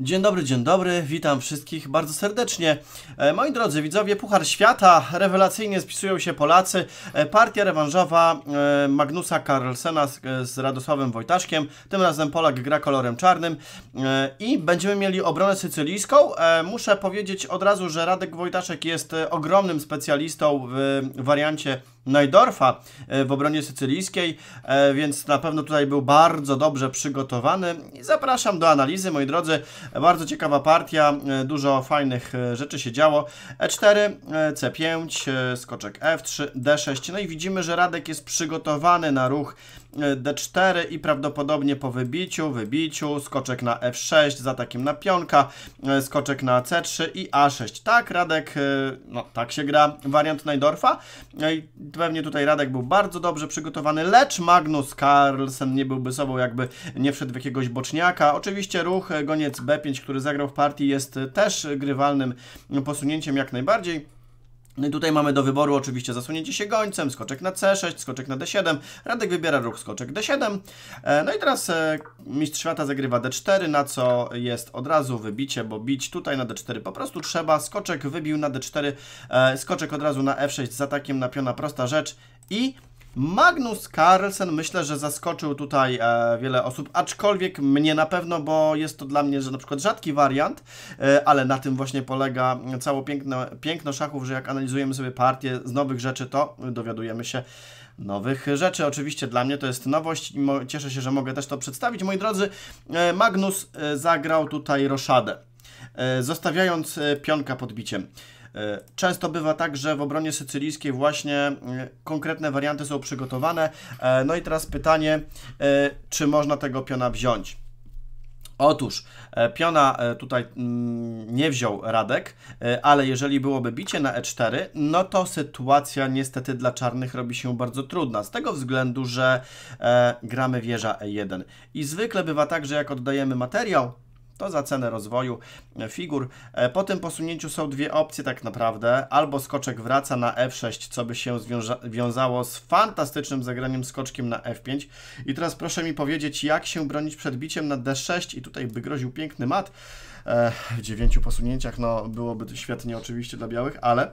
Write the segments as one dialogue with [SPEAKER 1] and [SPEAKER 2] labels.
[SPEAKER 1] Dzień dobry, dzień dobry, witam wszystkich bardzo serdecznie. E, moi drodzy widzowie, Puchar Świata, rewelacyjnie spisują się Polacy. E, partia rewanżowa e, Magnusa Carlsena z Radosławem Wojtaszkiem. Tym razem Polak gra kolorem czarnym i będziemy mieli obronę sycylijską. Muszę powiedzieć od razu, że Radek Wojtaszek jest ogromnym specjalistą w wariancie Neudorfa e, w obronie sycylijskiej, e, więc na pewno tutaj był bardzo dobrze przygotowany. Zapraszam do analizy, moi drodzy. E, bardzo ciekawa partia, dużo fajnych rzeczy się działo. E4, C5, skoczek F3, D6. No i widzimy, że Radek jest przygotowany na ruch D4 i prawdopodobnie po wybiciu, wybiciu, skoczek na F6, za takim na pionka, e, skoczek na C3 i A6. Tak, Radek, e, no tak się gra wariant Najdorfa. Pewnie tutaj Radek był bardzo dobrze przygotowany, lecz Magnus Carlsen nie byłby sobą, jakby nie wszedł w jakiegoś boczniaka. Oczywiście ruch e, goniec B5, który zagrał w partii jest też grywalnym posunięciem jak najbardziej. No i tutaj mamy do wyboru oczywiście zasunięcie się gońcem, skoczek na C6, skoczek na D7. Radek wybiera ruch skoczek D7. E, no i teraz e, mistrz świata zagrywa D4, na co jest od razu wybicie, bo bić tutaj na D4 po prostu trzeba. Skoczek wybił na D4, e, skoczek od razu na F6 z atakiem na piona, prosta rzecz. I Magnus Carlsen myślę, że zaskoczył tutaj e, wiele osób, aczkolwiek mnie na pewno, bo jest to dla mnie, że na przykład rzadki wariant, e, ale na tym właśnie polega całe piękno, piękno szachów, że jak analizujemy sobie partię z nowych rzeczy, to dowiadujemy się nowych rzeczy. Oczywiście dla mnie to jest nowość i cieszę się, że mogę też to przedstawić. Moi drodzy, e, Magnus e, zagrał tutaj roszadę, e, zostawiając e, pionka pod biciem. E, często bywa tak, że w obronie sycylijskiej właśnie e, konkretne warianty są przygotowane. E, no i teraz pytanie, czy można tego piona wziąć? Otóż piona tutaj mm, nie wziął Radek, ale jeżeli byłoby bicie na e4, no to sytuacja niestety dla czarnych robi się bardzo trudna, z tego względu, że gramy wieża e1. I zwykle bywa tak, że jak oddajemy materiał, to za cenę rozwoju figur. E, po tym posunięciu są dwie opcje tak naprawdę. Albo skoczek wraca na F6, co by się wiązało z fantastycznym zagraniem skoczkiem na F5. I teraz proszę mi powiedzieć, jak się bronić przed biciem na D6 i tutaj by groził piękny mat e, w dziewięciu posunięciach. No byłoby świetnie oczywiście dla białych, ale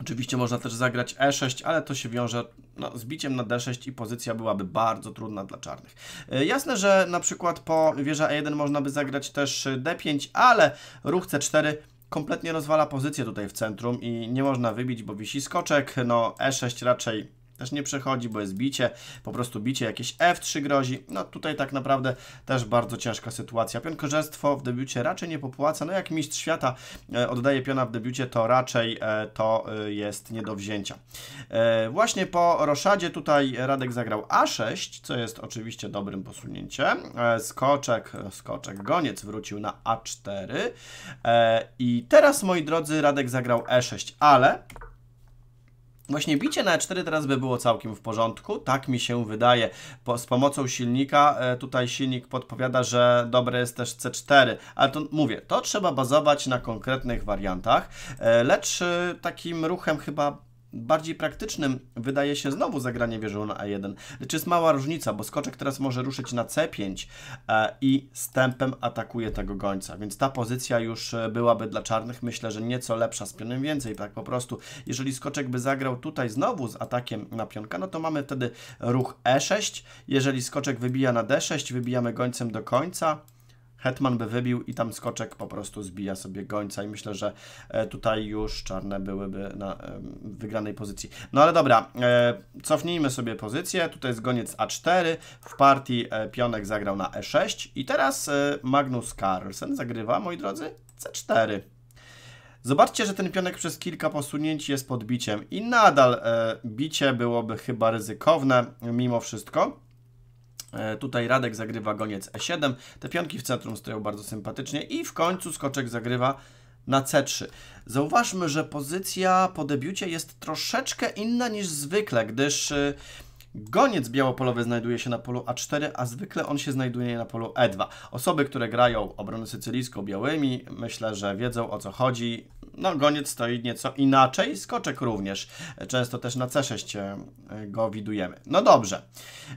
[SPEAKER 1] Oczywiście można też zagrać e6, ale to się wiąże no, z biciem na d6 e i pozycja byłaby bardzo trudna dla czarnych. E, jasne, że na przykład po wieża e1 można by zagrać też e, d5, ale ruch c4 kompletnie rozwala pozycję tutaj w centrum i nie można wybić, bo wisi skoczek. No e6 raczej też nie przechodzi, bo jest bicie, po prostu bicie jakieś F3 grozi. No tutaj tak naprawdę też bardzo ciężka sytuacja. Pionkorzestwo w debiucie raczej nie popłaca. No jak mistrz świata e, oddaje piona w debiucie, to raczej e, to e, jest nie do wzięcia. Właśnie po roszadzie tutaj Radek zagrał A6, co jest oczywiście dobrym posunięciem. Skoczek, skoczek, goniec wrócił na A4 i teraz, moi drodzy, Radek zagrał E6, ale Właśnie bicie na E4 teraz by było całkiem w porządku, tak mi się wydaje. Po, z pomocą silnika, e, tutaj silnik podpowiada, że dobre jest też C4, ale to mówię, to trzeba bazować na konkretnych wariantach, e, lecz e, takim ruchem chyba bardziej praktycznym wydaje się znowu zagranie wieżą na A1, lecz jest mała różnica, bo skoczek teraz może ruszyć na C5 e, i stępem atakuje tego gońca, więc ta pozycja już e, byłaby dla czarnych myślę, że nieco lepsza, z pionem więcej, tak po prostu. Jeżeli skoczek by zagrał tutaj znowu z atakiem na pionka, no to mamy wtedy ruch E6, jeżeli skoczek wybija na D6, wybijamy gońcem do końca, Hetman by wybił i tam skoczek po prostu zbija sobie gońca i myślę, że e, tutaj już czarne byłyby na wygranej pozycji. No ale dobra, e, cofnijmy sobie pozycję. Tutaj jest goniec A4, w partii e, pionek zagrał na E6 i teraz Magnus Carlsen zagrywa, moi drodzy, C4. Zobaczcie, że ten pionek przez kilka posunięć jest podbiciem i nadal bicie byłoby chyba ryzykowne mimo wszystko. E, tutaj Radek zagrywa goniec E7. Te pionki w centrum stoją bardzo sympatycznie i w końcu skoczek zagrywa na C3. Zauważmy, że pozycja po debiucie jest troszeczkę inna niż zwykle, gdyż y, goniec białopolowy znajduje się na polu A4, a zwykle on się znajduje na polu E2. Osoby, które grają obronę sycylijską białymi, myślę, że wiedzą o co chodzi. No, goniec stoi nieco inaczej, skoczek również. Często też na C6 e, go widujemy. No dobrze.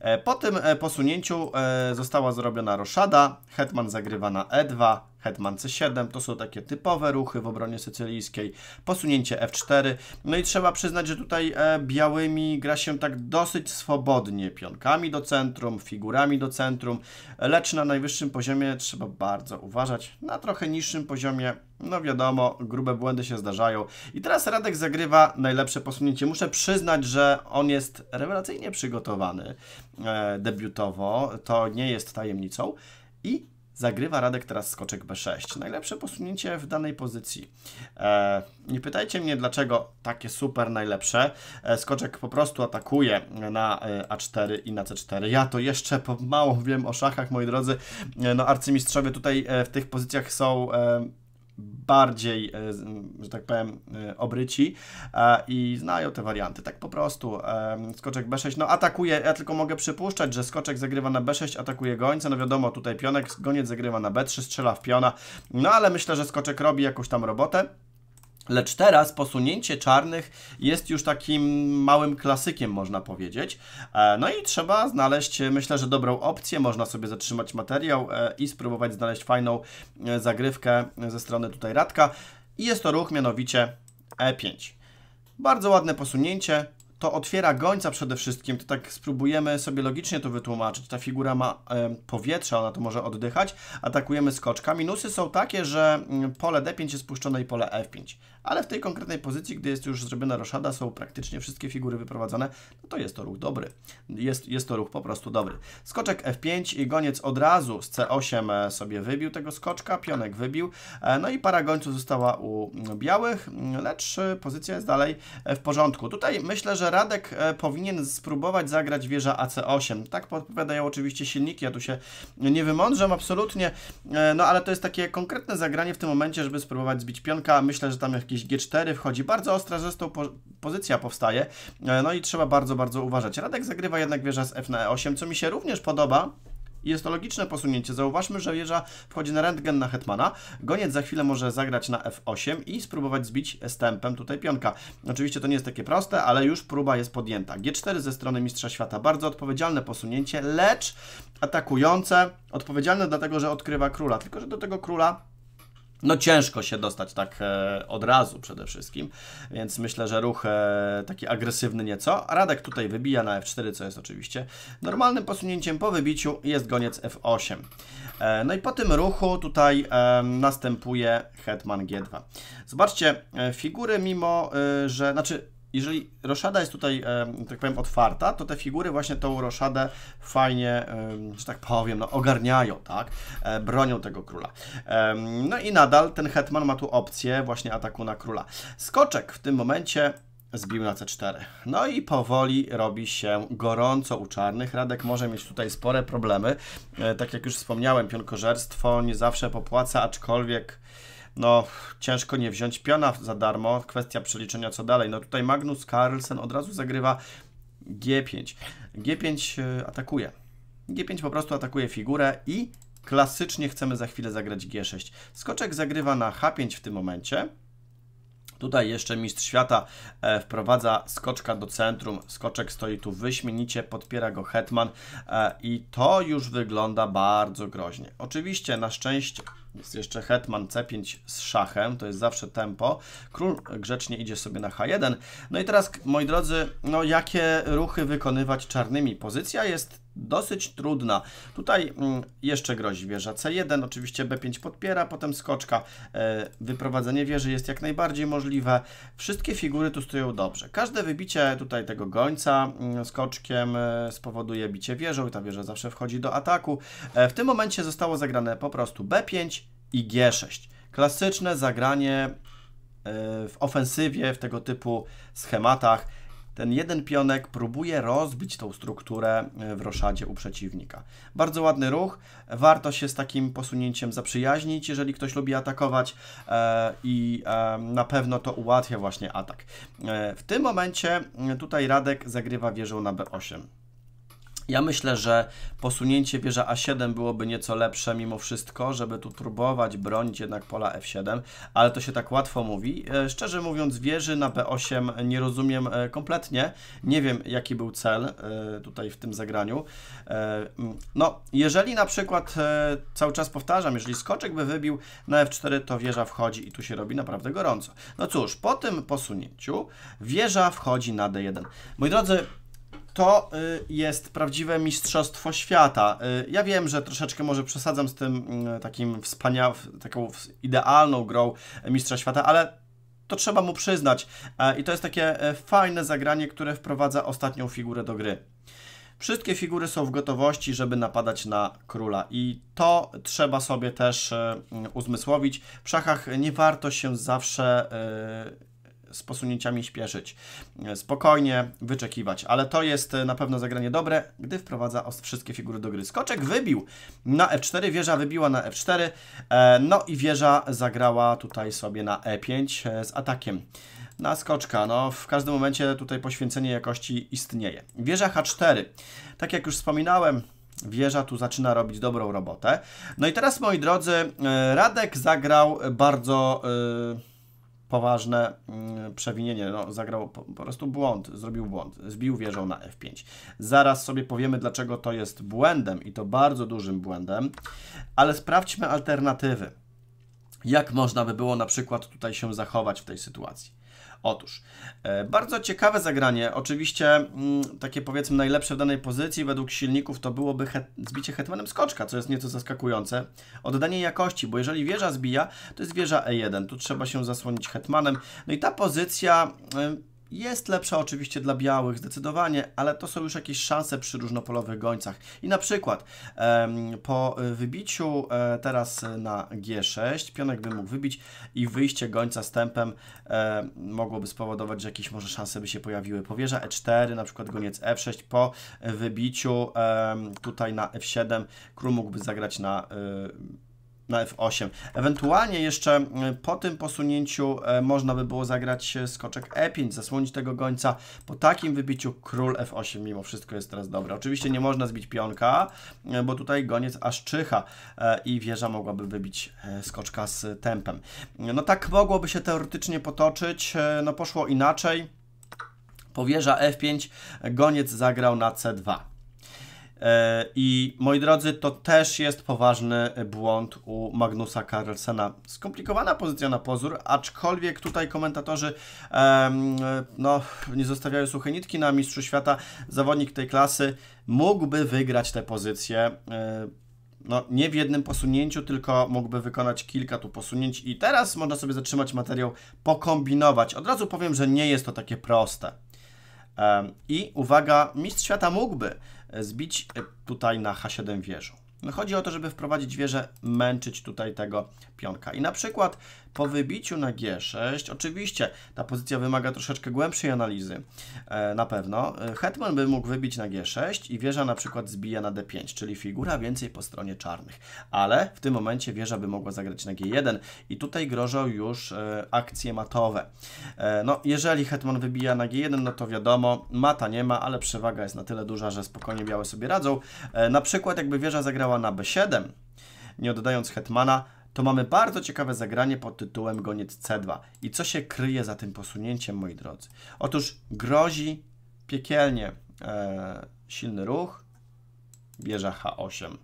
[SPEAKER 1] E, po tym e, posunięciu została zrobiona roszada. Hetman zagrywa na E2, Hetman C7 to są takie typowe ruchy w obronie sycylijskiej, posunięcie F4. No i trzeba przyznać, że tutaj e, białymi gra się tak dosyć swobodnie, pionkami do centrum, figurami do centrum, lecz na najwyższym poziomie trzeba bardzo uważać. Na trochę niższym poziomie, no wiadomo, grube błędy się zdarzają. I teraz Radek zagrywa najlepsze posunięcie. Muszę przyznać, że on jest rewelacyjnie przygotowany e, debiutowo, to nie jest tajemnicą. I Zagrywa Radek teraz skoczek B6. Najlepsze posunięcie w danej pozycji. E, nie pytajcie mnie, dlaczego takie super najlepsze. E, skoczek po prostu atakuje na e, A4 i na C4. Ja to jeszcze mało wiem o szachach, moi drodzy. E, no arcymistrzowie tutaj e, w tych pozycjach są e, bardziej, e, że tak powiem, e, obryci e, i znają te warianty, tak po prostu. Skoczek B6, no atakuje, ja tylko mogę przypuszczać, że skoczek zagrywa na B6, atakuje gońca, no wiadomo, tutaj pionek, goniec zagrywa na B3, strzela w piona, no ale myślę, że skoczek robi jakąś tam robotę. Lecz teraz posunięcie czarnych jest już takim małym klasykiem, można powiedzieć. E, no i trzeba znaleźć, myślę, że dobrą opcję. Można sobie zatrzymać materiał e, i spróbować znaleźć fajną e, zagrywkę ze strony tutaj Radka. I jest to ruch mianowicie E5. Bardzo ładne posunięcie, to otwiera gońca przede wszystkim, to tak spróbujemy sobie logicznie to wytłumaczyć. Ta figura ma e, powietrze, ona to może oddychać, atakujemy skoczka. Minusy są takie, że mm, pole D5 jest puszczone i pole F5, ale w tej konkretnej pozycji, gdy jest już zrobiona roszada, są praktycznie wszystkie figury wyprowadzone, no to jest to ruch dobry. Jest, jest to ruch po prostu dobry. Skoczek F5 i goniec od razu z C8 e, sobie wybił tego skoczka, pionek wybił, e, no i para gońców została u mm, białych, lecz e, pozycja jest dalej w porządku. Tutaj myślę, że Radek e, powinien spróbować zagrać wieża AC8. Tak podpowiadają oczywiście silniki, ja tu się nie wymądrzam absolutnie, e, no ale to jest takie konkretne zagranie w tym momencie, żeby spróbować zbić pionka. Myślę, że tam jakieś G4 wchodzi. Bardzo ostra zresztą po pozycja powstaje, e, no i trzeba bardzo, bardzo uważać. Radek zagrywa jednak wieża z F na E8, co mi się również podoba, jest to logiczne posunięcie. Zauważmy, że wieża wchodzi na rentgen na hetmana. Goniec za chwilę może zagrać na f8 i spróbować zbić stępem tutaj pionka. Oczywiście to nie jest takie proste, ale już próba jest podjęta. g4 ze strony Mistrza Świata. Bardzo odpowiedzialne posunięcie, lecz atakujące. Odpowiedzialne dlatego, że odkrywa króla. Tylko, że do tego króla no ciężko się dostać tak e, od razu przede wszystkim, więc myślę, że ruch e, taki agresywny nieco. Radek tutaj wybija na F4, co jest oczywiście normalnym posunięciem po wybiciu jest goniec F8. E, no i po tym ruchu tutaj następuje hetman G2. Zobaczcie, figury mimo, że, znaczy jeżeli roszada jest tutaj, tak powiem, otwarta, to te figury właśnie tą roszadę fajnie, że tak powiem, no, ogarniają, tak? E, bronią tego króla. No i nadal ten hetman ma tu opcję właśnie ataku na króla. Skoczek w tym momencie zbił na C4. No i powoli robi się gorąco u czarnych. Radek może mieć tutaj spore problemy. E, tak jak już wspomniałem, pionkożerstwo nie zawsze popłaca, aczkolwiek no ciężko nie wziąć piona za darmo, kwestia przeliczenia co dalej. No tutaj Magnus Carlsen od razu zagrywa G5. G5 e, atakuje. G5 po prostu atakuje figurę i klasycznie chcemy za chwilę zagrać G6. Skoczek zagrywa na H5 w tym momencie. Tutaj jeszcze mistrz świata e, wprowadza skoczka do centrum. Skoczek stoi tu wyśmienicie, podpiera go Hetman e, i to już wygląda bardzo groźnie. Oczywiście na szczęście jest jeszcze hetman c5 z szachem, to jest zawsze tempo. Król grzecznie idzie sobie na h1. No i teraz, moi drodzy, no jakie ruchy wykonywać czarnymi? Pozycja jest dosyć trudna. Tutaj mm, jeszcze grozi wieża C1, oczywiście B5 podpiera, potem skoczka. E, wyprowadzenie wieży jest jak najbardziej możliwe. Wszystkie figury tu stoją dobrze. Każde wybicie tutaj tego gońca mm, skoczkiem e, spowoduje bicie wieżą i ta wieża zawsze wchodzi do ataku. E, w tym momencie zostało zagrane po prostu B5 i G6. Klasyczne zagranie w ofensywie, w tego typu schematach ten jeden pionek próbuje rozbić tą strukturę e, w roszadzie u przeciwnika. Bardzo ładny ruch, warto się z takim posunięciem zaprzyjaźnić, jeżeli ktoś lubi atakować e, i e, na pewno to ułatwia właśnie atak. w tym momencie tutaj Radek zagrywa wieżą na b8. Ja myślę, że posunięcie wieża A7 byłoby nieco lepsze mimo wszystko, żeby tu próbować bronić jednak pola F7, ale to się tak łatwo mówi. E, szczerze mówiąc, wieży na B8 nie rozumiem e, kompletnie. Nie wiem, jaki był cel e, tutaj w tym zagraniu. Mm, no, jeżeli na przykład, cały czas powtarzam, jeżeli skoczek by wybił na F4, to wieża wchodzi i tu się robi naprawdę gorąco. No cóż, po tym posunięciu wieża wchodzi na D1. Moi drodzy, to y, jest prawdziwe mistrzostwo świata. Y, ja wiem, że troszeczkę może przesadzam z tym y, takim wspaniałym, taką idealną grą mistrza świata, ale to trzeba mu przyznać. I to jest takie fajne zagranie, które wprowadza ostatnią figurę do gry. Wszystkie figury są w gotowości, żeby napadać na króla i to trzeba sobie też uzmysłowić. W szachach nie warto się zawsze z posunięciami śpieszyć. Spokojnie wyczekiwać, ale to jest e, na pewno zagranie dobre, gdy wprowadza wszystkie figury do gry. Skoczek wybił na F4, wieża wybiła na F4, e, no i wieża zagrała tutaj sobie na E5 e, z atakiem. Na skoczka, no w każdym momencie tutaj poświęcenie jakości istnieje. Wieża H4, tak jak już wspominałem, Wieża tu zaczyna robić dobrą robotę. No i teraz, moi drodzy, Radek zagrał bardzo poważne mm, przewinienie. No, zagrał po, prostu błąd, zrobił błąd, zbił wieżą na F5. Zaraz sobie powiemy, dlaczego to jest błędem i to bardzo dużym błędem, ale sprawdźmy alternatywy. Jak można by było na przykład tutaj się zachować w tej sytuacji? Otóż, e, bardzo ciekawe zagranie. Oczywiście mm, takie powiedzmy najlepsze w danej pozycji według silników to byłoby het, zbicie hetmanem skoczka, co jest nieco zaskakujące. Oddanie jakości, bo jeżeli wieża zbija, to jest wieża E1. Tu trzeba się zasłonić hetmanem. No i ta pozycja e, jest lepsza oczywiście dla białych zdecydowanie, ale to są już jakieś szanse przy różnopolowych gońcach. I na przykład po wybiciu e, teraz na G6 pionek by mógł wybić i wyjście gońca z tempem e, mogłoby spowodować, że jakieś może szanse by się pojawiły. Powierza E4, na przykład goniec F6 po wybiciu tutaj na F7 król mógłby zagrać na y, na F8. Ewentualnie jeszcze po tym posunięciu e, można by było zagrać skoczek E5, zasłonić tego gońca. Po takim wybiciu król F8 mimo wszystko jest teraz dobre. Oczywiście nie można zbić pionka, e, bo tutaj goniec aż czyha e, i wieża mogłaby wybić skoczka z tempem. No tak mogłoby się teoretycznie potoczyć, no poszło inaczej. Powierza F5, goniec zagrał na C2. E, I moi drodzy, to też jest poważny błąd u Magnusa Carlsena. Skomplikowana pozycja na pozór, aczkolwiek tutaj komentatorzy no, nie zostawiają suchej nitki na Mistrzu Świata. Zawodnik tej klasy mógłby wygrać tę pozycję. E, no, nie w jednym posunięciu, tylko mógłby wykonać kilka tu posunięć i teraz można sobie zatrzymać materiał, pokombinować. Od razu powiem, że nie jest to takie proste. I uwaga, mistrz świata mógłby zbić e, tutaj na H7 wieżą. No, chodzi o to, żeby wprowadzić wieżę, męczyć tutaj tego pionka. I na przykład po wybiciu na G6, oczywiście ta pozycja wymaga troszeczkę głębszej analizy, e, na pewno, e, hetman by mógł wybić na G6 i wieża na przykład zbija na D5, czyli figura więcej po stronie czarnych. Ale w tym momencie wieża by mogła zagrać na G1 i tutaj grożą już e, akcje matowe. No, jeżeli hetman wybija na G1, no to wiadomo, mata nie ma, ale przewaga jest na tyle duża, że spokojnie białe sobie radzą. Na przykład jakby wieża zagrała zagrała na b7, nie oddając hetmana, to mamy bardzo ciekawe zagranie pod tytułem goniec c2. I co się kryje za tym posunięciem, moi drodzy? Otóż grozi piekielnie e, silny ruch, bierze h8.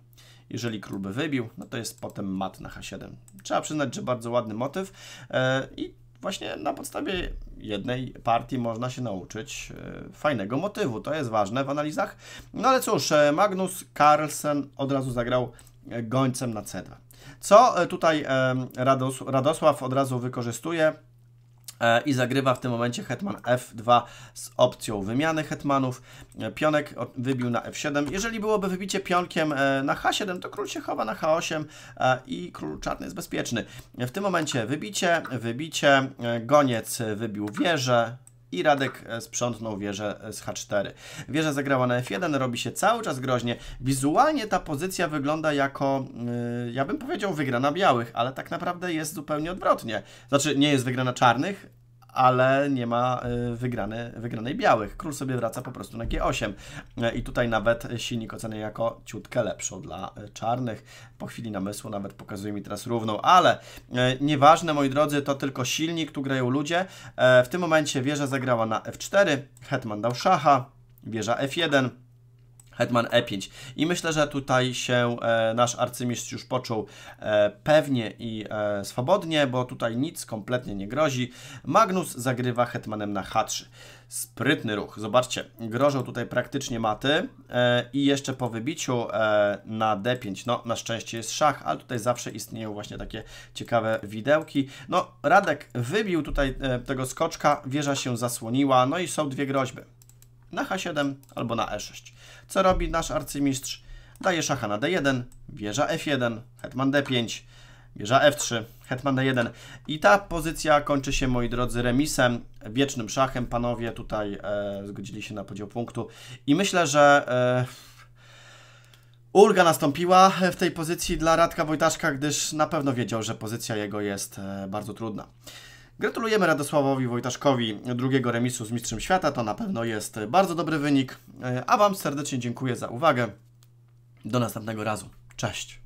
[SPEAKER 1] Jeżeli król by wybił, no to jest potem mat na h7. Trzeba przyznać, że bardzo ładny motyw e, i właśnie na podstawie jednej partii można się nauczyć e, fajnego motywu. To jest ważne w analizach. No ale cóż, e, Magnus Carlsen od razu zagrał e, gońcem na C2. Co tutaj Radosław od razu wykorzystuje? E, i zagrywa w tym momencie hetman f2 z opcją wymiany hetmanów. E, Pionek wybił na f7. Jeżeli byłoby wybicie pionkiem e, na h7, to król się chowa na h8 i król czarny jest bezpieczny. W tym momencie wybicie, wybicie, goniec wybił wieżę, i Radek e, sprzątnął wieżę e, z H4. Wieża zagrała na F1, robi się cały czas groźnie. Wizualnie ta pozycja wygląda jako, yy, ja bym powiedział, wygrana białych, ale tak naprawdę jest zupełnie odwrotnie. Znaczy, nie jest wygrana czarnych, ale nie ma y, wygrany, wygranej białych. Król sobie wraca po prostu na G8 e, i tutaj nawet silnik oceny jako ciutkę lepszą dla e, czarnych. Po chwili namysłu nawet pokazuje mi teraz równą, ale e, nieważne moi drodzy, to tylko silnik, tu grają ludzie. W tym momencie wieża zagrała na F4, hetman dał szacha, wieża F1, Hetman E5. I myślę, że tutaj się e, nasz arcymistrz już poczuł e, pewnie i e, swobodnie, bo tutaj nic kompletnie nie grozi. Magnus zagrywa hetmanem na H3. Sprytny ruch. Zobaczcie, grożą tutaj praktycznie maty e, i jeszcze po wybiciu e, na D5, no na szczęście jest szach, ale tutaj zawsze istnieją właśnie takie ciekawe widełki. No, Radek wybił tutaj e, tego skoczka, wieża się zasłoniła, no i są dwie groźby na H7 albo na E6. Co robi nasz arcymistrz? Daje szacha na D1, wieża F1, hetman D5, wieża F3, hetman D1. I ta pozycja kończy się, moi drodzy, remisem, wiecznym szachem. Panowie tutaj e, zgodzili się na podział punktu. I myślę, że... E, Ulga nastąpiła w tej pozycji dla Radka Wojtaszka, gdyż na pewno wiedział, że pozycja jego jest e, bardzo trudna. Gratulujemy Radosławowi Wojtaszkowi drugiego remisu z Mistrzem Świata. To na pewno jest bardzo dobry wynik. E, a Wam serdecznie dziękuję za uwagę. Do następnego razu. Cześć.